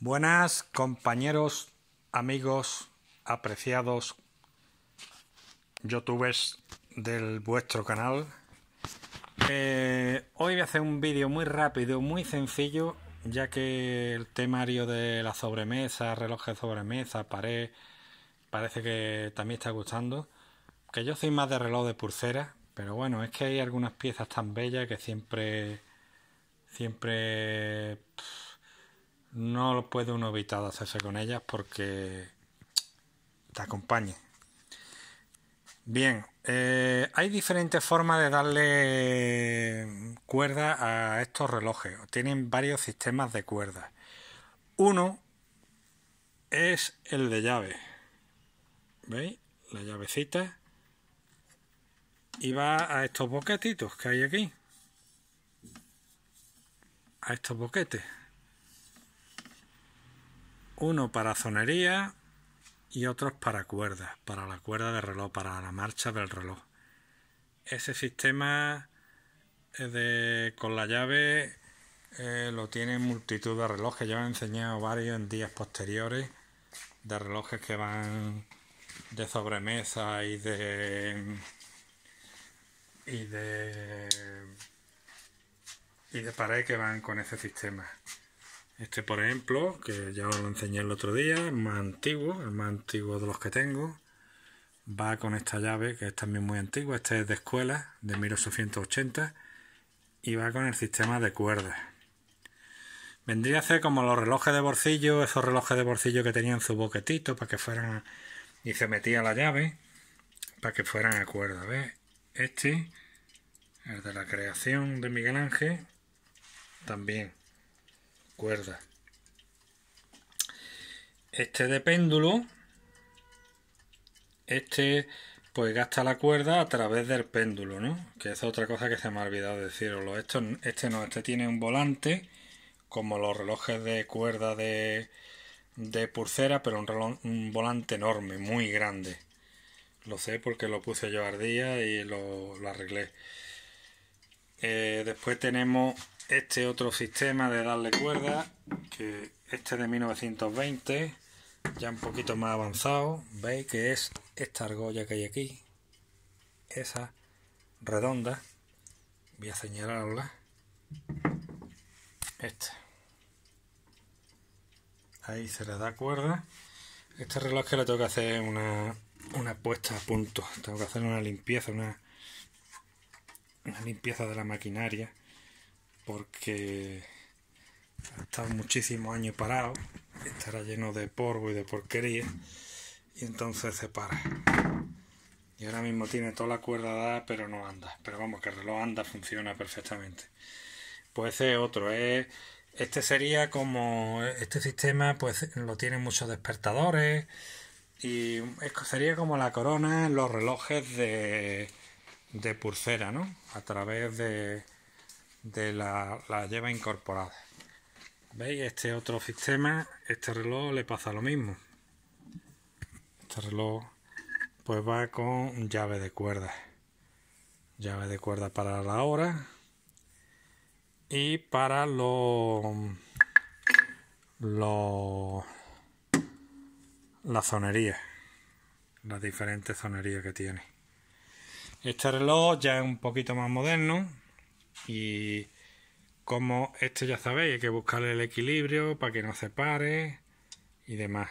Buenas compañeros, amigos, apreciados youtubers del vuestro canal. Eh, hoy voy a hacer un vídeo muy rápido, muy sencillo, ya que el temario de la sobremesa, relojes de sobremesa, pared, parece que también está gustando. Que yo soy más de reloj de pulsera, pero bueno, es que hay algunas piezas tan bellas que siempre, siempre no lo puede uno evitar hacerse con ellas porque te acompañe. Bien, eh, hay diferentes formas de darle cuerda a estos relojes. Tienen varios sistemas de cuerda, Uno es el de llave. ¿Veis? La llavecita. Y va a estos boquetitos que hay aquí. A estos boquetes uno para zonería y otros para cuerdas, para la cuerda de reloj, para la marcha del reloj. Ese sistema eh, de, con la llave eh, lo tiene multitud de relojes. Yo he enseñado varios en días posteriores de relojes que van de sobremesa y de y de y de pared que van con ese sistema. Este, por ejemplo, que ya os lo enseñé el otro día, el más antiguo, el más antiguo de los que tengo, va con esta llave que es también muy antigua. Este es de escuela, de 1880, y va con el sistema de cuerdas. Vendría a ser como los relojes de bolsillo, esos relojes de bolsillo que tenían su boquetito para que fueran. y se metía la llave para que fueran a cuerda. Este, es de la creación de Miguel Ángel, también cuerda Este de péndulo, este pues gasta la cuerda a través del péndulo, ¿no? Que es otra cosa que se me ha olvidado deciros Esto, este no, este tiene un volante, como los relojes de cuerda de, de pulsera, pero un, volante enorme, muy grande. Lo sé porque lo puse yo ardía y lo, lo arreglé. Eh, después tenemos este otro sistema de darle cuerda, que este de 1920, ya un poquito más avanzado, veis que es esta argolla que hay aquí, esa redonda, voy a señalarla, esta. Ahí se le da cuerda. Este reloj que le tengo que hacer una, puesta a punto, tengo que hacer una limpieza, una limpieza de la maquinaria porque ha estado muchísimos años parado, estará lleno de polvo y de porquería, y entonces se para. Y ahora mismo tiene toda la cuerda dada, pero no anda. Pero vamos, que el reloj anda, funciona perfectamente. Pues ese es otro, ¿eh? Este sería como. Este sistema, pues lo tienen muchos despertadores. Y sería como la corona en los relojes de. de pulsera, ¿no? A través de de la, la lleva incorporada. ¿Veis? Este otro sistema, este reloj le pasa lo mismo. Este reloj pues va con llave de cuerda. Llave de cuerda para la hora y para los lo, la zonería. Las diferentes zonerías que tiene. Este reloj ya es un poquito más moderno. Y como este ya sabéis, hay que buscarle el equilibrio para que no se pare y demás.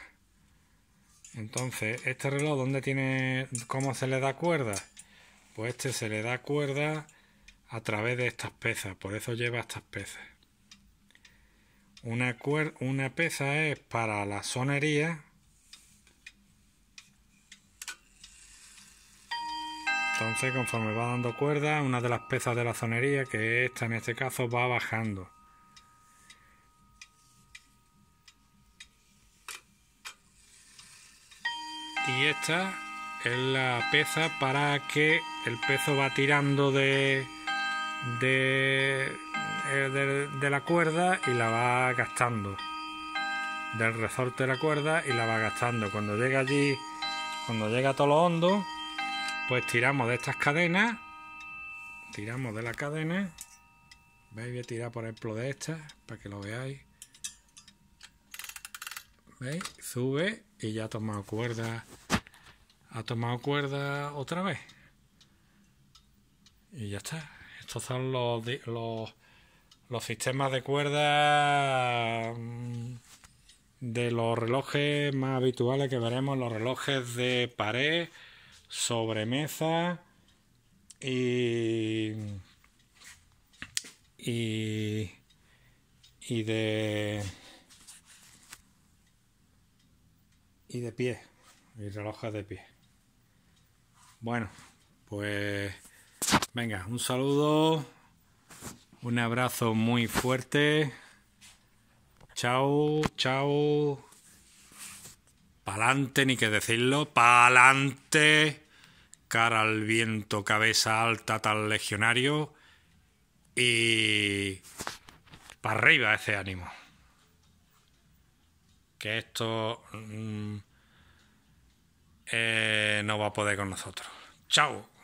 Entonces, este reloj, ¿dónde tiene, cómo se le da cuerda? Pues este se le da cuerda a través de estas piezas. por eso lleva estas pezas. Una, peza una pieza es para la sonería Entonces, conforme va dando cuerda, una de las piezas de la zonería, que esta en este caso, va bajando. Y esta es la pieza para que el peso va tirando eh, de, de, la cuerda y la va gastando. Del resorte de la cuerda y la va gastando. Cuando llega allí, cuando llega a todo lo hondo, pues tiramos de estas cadenas. Tiramos de la cadena. ¿Veis? Voy a tirar, por ejemplo, de esta para que lo veáis. ¿Veis? Sube y ya ha tomado cuerda. Ha tomado cuerda otra vez. Y ya está. Estos son los, los, los sistemas de cuerda mm, de los relojes más habituales que veremos, los relojes de pared sobremesa y, y, y de y de pie y relojes de pie bueno pues venga un saludo un abrazo muy fuerte chao chao Pa'lante, ni que decirlo. Pa'lante. Cara al viento, cabeza alta, tal legionario. Y. Para arriba ese ánimo. Que esto. Mm, eh, no va a poder con nosotros. ¡Chao!